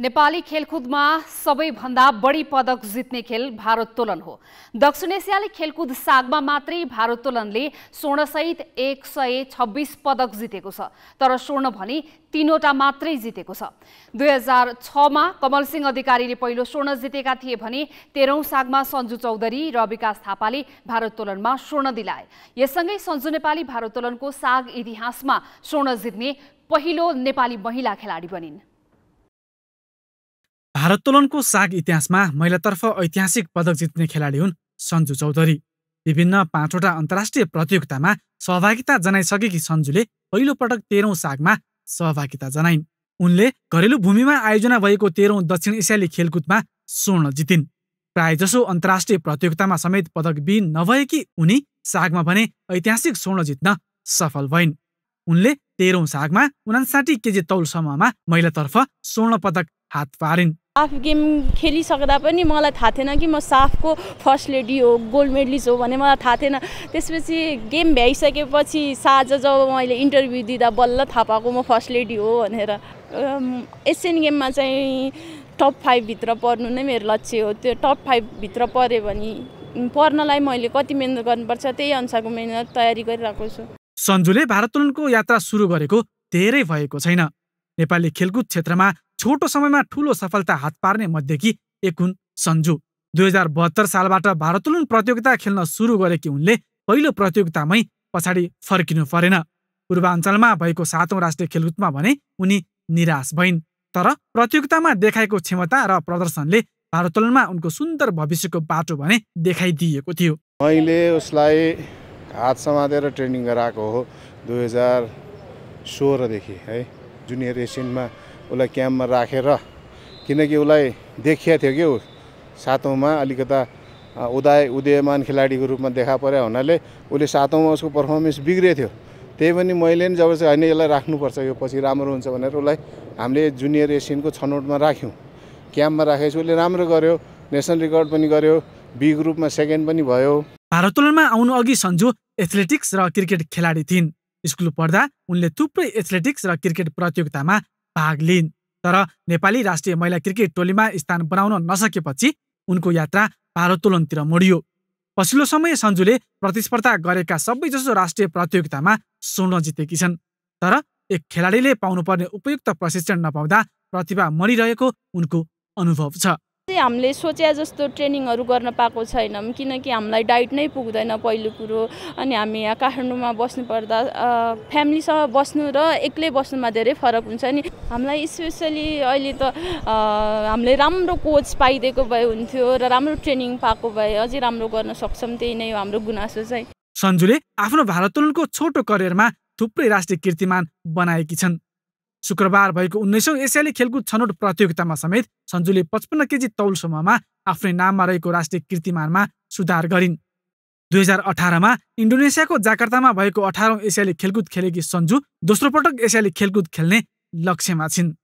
नेपाली खेलकुदमा सबैभन्दा बढी पदक जित्ने खेल भारोत्तोलन हो दक्षिण एसियाली खेलकुद सागमा मात्रै भारोत्तोलनले स्वर्णसहित एक सय छब्बिस पदक जितेको छ तर स्वर्ण भने तिनवटा मात्रै जितेको छ दुई हजार छमा कमल सिंह अधिकारीले पहिलो स्वर्ण जितेका थिए भने तेह्रौँ सागमा सन्जु चौधरी र विकास थापाले भारोत्तोलनमा स्वर्ण दिलाए यससँगै सन्जु नेपाली भारोत्तोलनको साग इतिहासमा स्वर्ण जित्ने पहिलो नेपाली महिला खेलाडी बनिन् भारोत्तोलनको साग इतिहासमा महिलातर्फ ऐतिहासिक पदक जित्ने खेलाडी हुन् सन्जु चौधरी विभिन्न पाँचवटा अन्तर्राष्ट्रिय प्रतियोगितामा सहभागिता जनाइसकेकी सन्जुले पहिलोपटक तेह्रौँ सागमा सहभागिता जनाइन् उनले घरेलु भूमिमा आयोजना भएको तेह्रौँ दक्षिण एसियाली खेलकुदमा स्वर्ण जितिन् प्रायजसो अन्तर्राष्ट्रिय प्रतियोगितामा समेत पदक बिन नभएकी उनी सागमा भने ऐतिहासिक स्वर्ण जित्न सफल भइन् उनले तेह्रौँ सागमा उनासाठी केजी तौलसम्ममा महिलातर्फ स्वर्ण पदक हात पारिन् हाफ गेम खेलिसक्दा पनि मलाई थाहा थिएन कि म साफको फर्स्ट लेडी हो गोल्ड मेडलिस्ट हो भने मलाई थाहा थिएन त्यसपछि गेम भ्याइसकेपछि साझ जब मैले इन्टरभ्यू दिँदा बल्ल थाहा पाएको म फर्स्ट लेडी हो भनेर एसियन गेममा चाहिँ टप फाइभभित्र पर्नु नै मेरो लक्ष्य हो त्यो टप फाइभभित्र पऱ्यो भने पर्नलाई मैले कति मिहिनेत गर्नुपर्छ त्यही अनुसारको मिहिनेत तयारी गरिरहेको छु सन्जुले भारतोलनको यात्रा सुरु गरेको धेरै भएको छैन नेपाली खेलकुद क्षेत्रमा छोटो समयमा ठूलो सफलता हात पार्ने मध्येकी एक हुन् सन्जु दुई हजार बहत्तर सालबाट भारोत्तोलन प्रतियोगिता खेल्न सुरु गरेकी उनले पहिलो प्रतियोगितामै पछाडि फर्किनु परेन पूर्वाञ्चलमा भएको सातौँ राष्ट्रिय खेलकुदमा भने उनी निराश भइन् तर प्रतियोगितामा देखाएको क्षमता र प्रदर्शनले भारोत्तोलनमा उनको सुन्दर भविष्यको बाटो भने देखाइदिएको थियो मैले उसलाई हात समातेर ट्रेनिङ गराएको हो दुई हजार सोह्रदेखि है जुनियर एसियनमा उसलाई क्याम्पमा राखेर किनकि उसलाई देखिया थियो कि सातौँमा अलिकता उदय उदयमान खेलाडीको रूपमा देखा परे हुनाले उसले सातौँमा उसको पर्फर्मेन्स थियो त्यही पनि मैले नि जब चाहिँ होइन यसलाई राख्नुपर्छ यो पछि राम्रो हुन्छ भनेर उसलाई हामीले जुनियर एसियनको छनौटमा राख्यौँ क्याम्पमा राखेपछि उसले राम्रो गर्यो नेसनल रेकर्ड पनि गर्यो बी ग्रुपमा सेकेन्ड पनि भयो भारोत्तोलनमा आउनु अघि सन्जु एथलेटिक्स र क्रिकेट खेलाडी थिइन् स्कुल पढ्दा उनले थुप्रै एथलेटिक्स र क्रिकेट प्रतियोगितामा भाग लिइन् तर नेपाली राष्ट्रिय महिला क्रिकेट टोलीमा स्थान बनाउन नसकेपछि उनको यात्रा भारोत्तोलनतिर मोडियो पछिल्लो समय सन्जुले प्रतिस्पर्धा गरेका सबैजसो राष्ट्रिय प्रतियोगितामा स्वर्ण जितेकी छन् तर एक खेलाडीले पाउनुपर्ने उपयुक्त प्रशिक्षण नपाउँदा प्रतिभा मरिरहेको उनको अनुभव छ चाहिँ हामीले सोचे जस्तो ट्रेनिङहरू गर्न पाएको छैनौँ किनकि हामीलाई डाइट नै पुग्दैन पहिलो कुरो अनि हामी यहाँ काठमाडौँमा बस्नुपर्दा फ्यामिलीसँग बस्नु र एक्लै बस्नुमा धेरै फरक हुन्छ नि हामीलाई स्पेसली अहिले त हामीले राम्रो कोच पाइदिएको भए हुन्थ्यो र राम्रो ट्रेनिङ पाएको भए अझै राम्रो गर्न सक्छौँ त्यही नै हो हाम्रो गुनासो चाहिँ सन्जुले आफ्नो भारोत्तोलनको छोटो करियरमा थुप्रै राष्ट्रिय कीर्तिमान बनाएकी छन् शुक्रबार भएको उन्नाइसौँ एसियाली खेलकुद छनौट प्रतियोगितामा समेत सन्जुले पचपन्न केजी तौल समूहमा आफ्नै नाममा रहेको राष्ट्रिय कीर्तिमानमा सुधार गरिन् दुई हजार अठारमा इन्डोनेसियाको जाकर्तामा भएको अठारौँ एसियाली खेलकुद खेलेकी सन्जु दोस्रो पटक एसियाली खेलकुद खेल्ने लक्ष्यमा छिन्